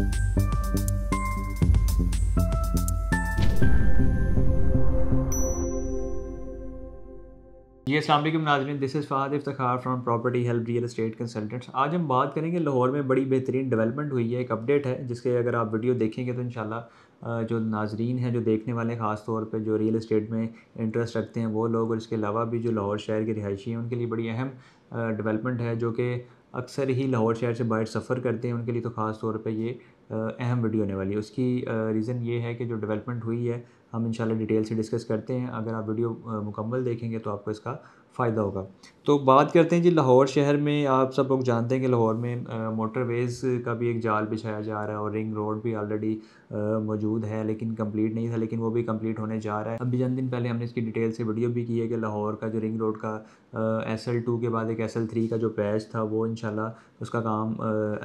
जी असलम नाजरन this is Fahad Iftikhar from property help real estate consultants आज हम बात करेंगे लाहौर में बड़ी बेहतरीन डेवलपमेंट हुई है एक अपडेट है जिसके अगर आप वीडियो देखेंगे तो इंशाल्लाह जो नाजरीन हैं जो देखने वाले हैं ख़ास तौर पर जो रियल इस्टेट में इंटरेस्ट रखते हैं वो लोग और इसके अलावा भी जो लाहौर शहर के रिहायशी हैं उनके लिए बड़ी अहम डेवलपमेंट है जो कि अक्सर ही लाहौर शहर से बाहर सफ़र करते हैं उनके लिए तो ख़ास तौर पे ये अहम वीडियो होने वाली है उसकी रीज़न ये है कि जो डेवलपमेंट हुई है हम इंशाल्लाह डिटेल से डिस्कस करते हैं अगर आप वीडियो मुकम्मल देखेंगे तो आपको इसका फ़ायदा होगा तो बात करते हैं जी लाहौर शहर में आप सब लोग जानते हैं कि लाहौर में मोटरवेज़ का भी एक जाल बिछाया जा रहा है और रिंग रोड भी ऑलरेडी मौजूद है लेकिन कंप्लीट नहीं था लेकिन वो भी कंप्लीट होने जा रहा है अभी चंद दिन पहले हमने इसकी डिटेल से वीडियो भी की है कि लाहौर का जो रिंग रोड का एस एल टू के बाद एक एस एल थ्री का जो पैच था वो इन उसका काम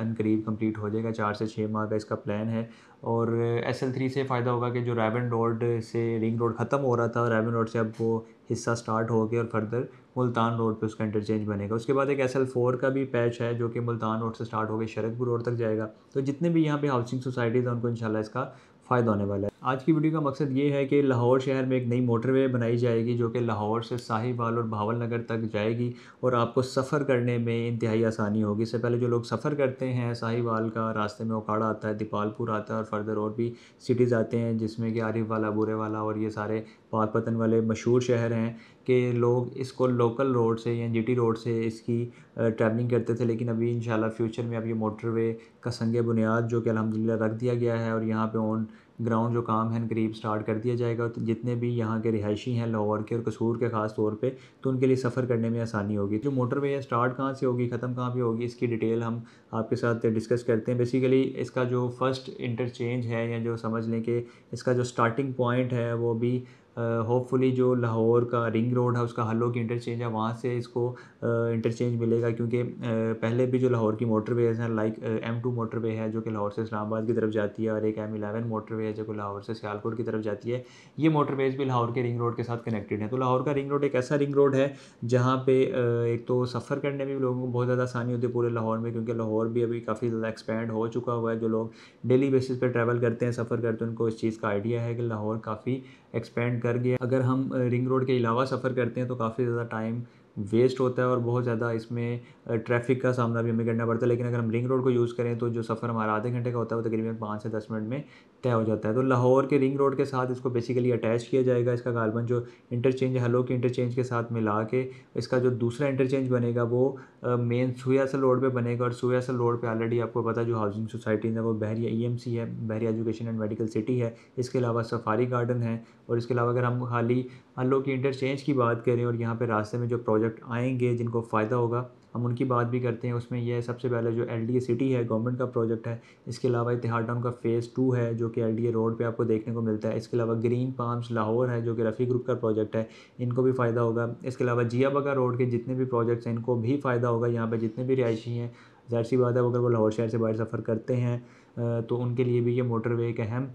अनकरीब कम्प्लीट हो जाएगा चार से छः माह का इसका प्लान है और एस एल थ्री से फ़ायदा होगा कि जो रेबन रोड से रिंग रोड ख़त्म हो रहा था रैबन रोड से अब वो हिस्सा स्टार्ट हो गया और फर्दर मुल्तान रोड पे उसका इंटरचेंज बनेगा उसके बाद एक एस एल फोर का भी पैच है जो कि मुल्तान रोड से स्टार्ट होकर शरदपुर रोड तक जाएगा तो जितने भी यहाँ पे हाउसिंग सोसाइटीज़ हैं उनको इंशाल्लाह इसका फ़ायदा होने वाला है आज की वीडियो का मकसद ये है कि लाहौर शहर में एक नई मोटरवे बनाई जाएगी जो कि लाहौर से साहिवाल और भावल नगर तक जाएगी और आपको सफ़र करने में इंतहाई आसानी होगी इससे पहले जो लोग सफ़र करते हैं साहिवाल का रास्ते में ओकाड़ा आता है दीपालपुर आता है और फर्दर और भी सिटीज़ आते हैं जिसमें कि आरिफ वाला बुरे वाला और ये सारे पाक पतन वाले मशहूर शहर हैं कि लोग इसको लोकल रोड से या जी रोड से इसकी ट्रैवलिंग करते थे लेकिन अभी इन फ्यूचर में अब ये मोटरवे का संग बुनियाद जो कि अलहमदिल्ला रख दिया गया है और यहाँ पर ऑन ग्राउंड जो काम है करीब स्टार्ट कर दिया जाएगा तो जितने भी यहाँ के रिहायशी हैं लाहौर के और कसूर के ख़ास तौर पे तो उनके लिए सफ़र करने में आसानी होगी जो मोटर है स्टार्ट कहाँ से होगी ख़त्म कहाँ पे होगी इसकी डिटेल हम आपके साथ डिस्कस करते हैं बेसिकली इसका जो फर्स्ट इंटरचेंज है या जो समझ लें कि इसका जो स्टार्टिंग पॉइंट है वो भी होपफुली जो लाहौर का रिंग रोड है उसका हलों की इंटरचेंज है वहाँ से इसको इंटरचेंज मिलेगा क्योंकि पहले भी जो लाहौर की मोटरवेज हैं लाइक एम टू मोटरवे है जो कि लाहौर से इस्लामाबाद की तरफ जाती है और एक एम इलेवन मोटरवे है जो कि लाहौर से सियालकोट की तरफ जाती है ये मोटरवेज भी लाहौर के रिंग रोड के साथ कनेक्टेड है तो लाहौर का रिंग रोड एक ऐसा रिंग रोड है जहाँ पर एक तो सफ़र करने में भी लोगों को बहुत ज़्यादा आसानी होती है पूरे लाहौर में क्योंकि लाहौर भी अभी काफ़ी ज़्यादा एक्सपेंड हो चुका हुआ है जो लोग डेली बेसिस पर ट्रैवल करते हैं सफ़र करते हैं उनको इस चीज़ का आइडिया है कि लाहौर काफ़ी एक्सपेंड कर गया अगर हम रिंग रोड के अलावा सफ़र करते हैं तो काफ़ी ज़्यादा टाइम वेस्ट होता है और बहुत ज़्यादा इसमें ट्रैफिक का सामना भी हमें करना पड़ता है लेकिन अगर हम रिंग रोड को यूज़ करें तो जो सफ़र हमारा आधे घंटे का होता है वो तकरीबन पाँच से दस मिनट में तय हो जाता है तो लाहौर के रिंग रोड के साथ इसको बेसिकली अटैच किया जाएगा इसका गालबन जो इंटरचेंज हलो के इंटरचेंज के साथ मिला के इसका जो दूसरा इंटरचेंज बनेगा वो मेन सुयासल रोड पर बनेगा और सुयासल रोड पर ऑलरेडी आपको पता है जो हाउसिंग सोसाइटीज़ है वो बहरिया ई e है Bahria education and medical city है इसके अलावा सफारी गार्डन है और इसके अलावा अगर हम खाली हलो की इंटरचेंज की बात करें और यहाँ पर रास्ते में जो प्रोजेक्ट प्रोजेक्ट आएंगे जिनको फ़ायदा होगा हम उनकी बात भी करते हैं उसमें यह सबसे पहले जो एल डी ए सिटी है गवर्नमेंट का प्रोजेक्ट है इसके अलावा इतिहाद टाउन का फ़ेज़ टू है जो कि एल डी ए रोड पे आपको देखने को मिलता है इसके अलावा ग्रीन पाम्स लाहौर है जो कि रफ़ी ग्रुप का प्रोजेक्ट है इनको भी फ़ायदा होगा इसके अलावा बगा रोड के जितने भी प्रोजेक्ट्स हैं इनको भी फ़ायदा होगा यहाँ पर जितने भी रिहायशी हैं जाहिर सी बात है अगर वो लाहौर शहर से बाहर सफ़र करते हैं तो उनके लिए भी ये मोटरवे एक अहम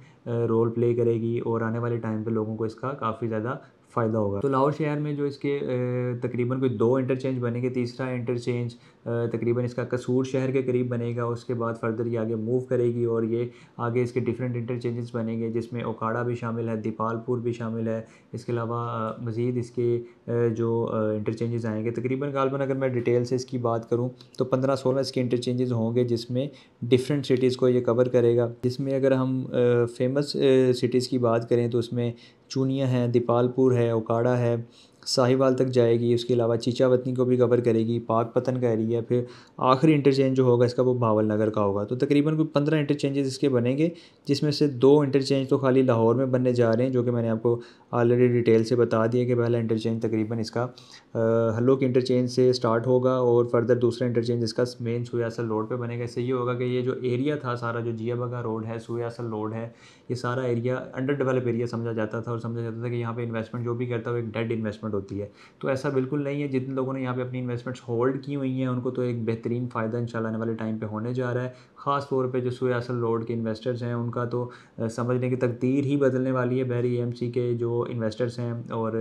रोल प्ले करेगी और आने वाले टाइम पे लोगों को इसका काफ़ी ज़्यादा फ़ायदा होगा तो लाहौर शहर में जो इसके तकरीबन कोई दो इंटरचेंज बनेंगे तीसरा इंटरचेंज तकरीबन इसका कसूर शहर के करीब बनेगा उसके बाद फर्दर ये आगे मूव करेगी और ये आगे इसके डिफरेंट इंटरचेंजेस बनेंगे जिसमें ओकाड़ा भी शामिल है दीपालपुर भी शामिल है इसके अलावा मज़ीद इसके जो इंटरचेंजेस आएंगे तकरीबन गालबन अगर मैं डिटेल से इसकी बात करूँ तो पंद्रह सोलह इसके इंटरचेंजेस होंगे जिसमें डिफरेंट सिटीज़ को ये कवर करेगा जिसमें अगर हम फेमस सिटीज़ की बात करें तो उसमें चूनिया है दीपालपुर है ओकाड़ा है साहिवाल तक जाएगी उसके अलावा चीचावतनी को भी कवर करेगी पाक पतन का एरिया फिर आखिरी इंटरचेंज जो होगा इसका वो भावल नगर का होगा तो तकरीबन कोई पंद्रह इंटरचेंजेस इसके बनेंगे जिसमें से दो इंटरचेंज तो खाली लाहौर में बनने जा रहे हैं जो कि मैंने आपको ऑलरेडी डिटेल से बता दिया कि पहला इंटरचेंज तकरीबन इसका हल्लो के इंटरचेंज से स्टार्ट होगा और फर्दर दूसरा इंटरचेंज इसका मेन सुयासल रोड पर बनेगा इससे ये होगा कि ये जो एरिया था सारा जो जिया बगा रोड है सुयासल रोड है ये सारा एरिया अंडर डेवलप एरिया समझा जाता था और समझा जाता था कि यहाँ पर इन्वेस्टमेंट जो भी करता है वो एक डेड इन्वेस्टमेंट होती है तो ऐसा बिल्कुल नहीं है जितने लोगों ने यहाँ पे अपनी इन्वेस्टमेंट्स होल्ड की हुई हैं उनको तो एक बेहतरीन फ़ायदा इंशाल्लाह आने वाले टाइम पे होने जा रहा है ख़ास तौर पे जो सोयासल रोड के इन्वेस्टर्स हैं उनका तो समझने की तकदीर ही बदलने वाली है बहरी एम के जो इन्वेस्टर्स हैं और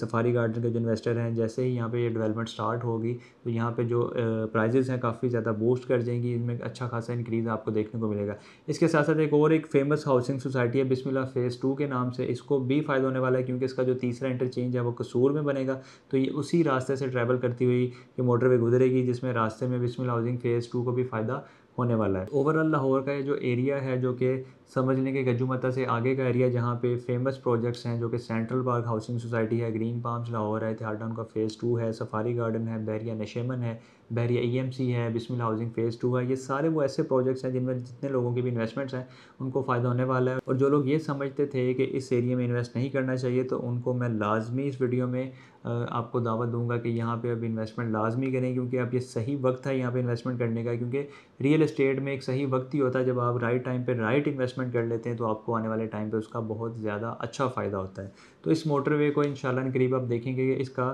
सफारी गार्डन के जो इन्वेस्टर हैं जैसे ही यहाँ पे डेवलपमेंट स्टार्ट होगी तो यहाँ पे जो प्राइजेज़ हैं काफ़ी ज़्यादा बूस्ट कर जाएंगी इनमें अच्छा खासा इंक्रीज़ आपको देखने को मिलेगा इसके साथ साथ एक और एक फेमस हाउसिंग सोसाइटी है बिस्मिल्ला फ़ेज़ टू के नाम से इसको भी फ़ायदा होने वाला है क्योंकि इसका जो तीसरा इंटरचेंज है वो कसूर में बनेगा तो ये उसी रास्ते से ट्रैवल करती हुई ये मोटरवे गुजरेगी जिसमें रास्ते में बिस्मिल हाउसिंग फ़ेज़ टू को भी फ़ायदा होने वाला है ओवरऑल लाहौर का ये जो एरिया है जो कि समझ लें कि गजुमता से आगे का एरिया जहाँ पे फेमस प्रोजेक्ट्स हैं जो कि सेंट्रल पार्क हाउसिंग सोसाइटी है ग्रीन पार्क लाहौर है थियाटाउन का फ़ेज़ टू है सफारी गार्डन है बहरिया नशेमन है बहरिया ई e एम सी है बिस्मिल हाउसिंग फ़ेज़ टू है ये सारे वो ऐसे प्रोजेक्ट्स हैं जिनमें जितने लोगों के भी इन्वेस्टमेंट्स हैं उनको फ़ायदा होने वाला है और जो लोग ये समझते थे कि इस एरिया में इन्वेस्ट नहीं करना चाहिए तो उनको मैं लाजमी इस वीडियो में आपको दावत दूंगा कि यहाँ पे अब इन्वेस्टमेंट लाजमी करें क्योंकि अब ये सही वक्त है यहाँ पे इन्वेस्टमेंट करने का क्योंकि रियल इस्टेट में एक सही वक्त ही होता है जब आप राइट टाइम पे राइट इन्वेस्टमेंट कर लेते हैं तो आपको आने वाले टाइम पे उसका बहुत ज़्यादा अच्छा फ़ायदा होता है तो इस मोटरवे को इन करीब आप देखेंगे कि इसका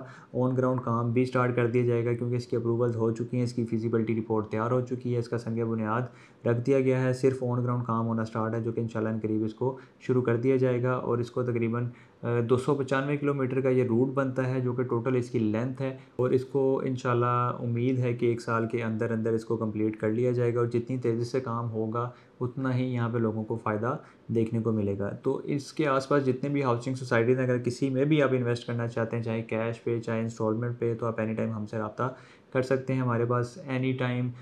ऑन ग्राउंड काम भी स्टार्ट कर दिया जाएगा क्योंकि इसकी अप्रूवल हो चुकी हैं इसकी फिजिबिलिटी रिपोर्ट तैयार हो चुकी है इसका संग बुनियाद रख दिया गया है सिर्फ ऑन ग्राउंड काम होना स्टार्ट है जो कि इन करीब इसको शुरू कर दिया जाएगा और इसको तकरीबन दो सौ पचानवे किलोमीटर का ये रूट बनता है जो कि टोटल इसकी लेंथ है और इसको इन उम्मीद है कि एक साल के अंदर अंदर इसको कंप्लीट कर लिया जाएगा और जितनी तेज़ी से काम होगा उतना ही यहाँ पे लोगों को फ़ायदा देखने को मिलेगा तो इसके आसपास जितने भी हाउसिंग सोसाइटीज़ हैं अगर किसी में भी आप इन्वेस्ट करना चाहते हैं चाहे कैश पे चाहे इंस्टॉलमेंट पे तो आप एनी टाइम हमसे रबता कर सकते हैं हमारे पास एनी टाइम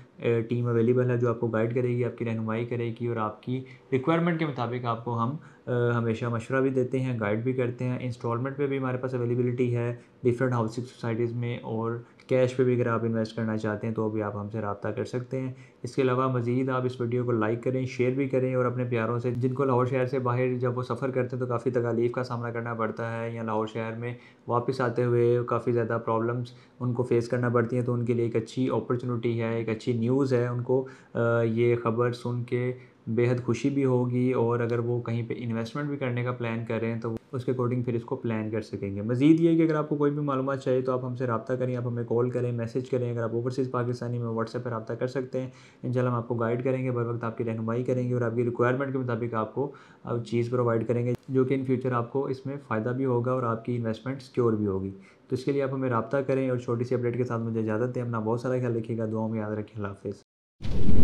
टीम अवेलेबल है जो आपको गाइड करेगी आपकी रहनुमाई करेगी और आपकी रिक्वायरमेंट के मुताबिक आपको हम हमेशा मशवरा भी देते हैं गाइड भी करते हैं इंस्टॉलमेंट पे भी हमारे पास अवेलेबिलिटी है डिफरेंट हाउसिंग सोसाइटीज़ में और कैश पे भी अगर आप इन्वेस्ट करना चाहते हैं तो अभी आप हमसे रबता कर सकते हैं इसके अलावा मज़ीद आप इस वीडियो को लाइक करें शेयर भी करें और अपने प्यारों से जिनको लाहौर शहर से बाहर जब वो सफ़र करते हैं तो काफ़ी तकालीफ़ का सामना करना पड़ता है या लाहौर शहर में वापस आते हुए काफ़ी ज़्यादा प्रॉब्लम्स उनको फेस करना पड़ती हैं तो उनके लिए एक अच्छी अपॉर्चुनिटी है एक अच्छी न्यूज़ है उनको ये खबर सुन के बेहद खुशी भी होगी और अगर वो कहीं पे इन्वेस्टमेंट भी करने का प्लान कर रहे हैं तो उसके अकॉर्डिंग फिर इसको प्लान कर सकेंगे मजीद ये कि अगर आपको कोई भी मालूम चाहिए तो आप हमसे रबा करें आप हमें कॉल करें मैसेज करें अगर आप ओवरसीज़ पाकिस्तानी में व्हाट्सएप पर रबा कर सकते हैं इन हम आपको गाइड करेंगे बर वक्त आपकी रहनमाई करेंगे और आपकी रिक्वायरमेंट के मुताबिक आपको आप चीज़ प्रोवाइड करेंगे जो कि इन फ्यूचर आपको इसमें फ़ायदा भी होगा और आपकी इन्वेस्टमेंट स्क्योर भी होगी तो इसके लिए आप हमें रबा करें और छोटी सी अपडेट के साथ मुझे इजाज़त दें अपना बहुत सारा ख्याल रखिएगा दुआ में याद रखें हाफिज़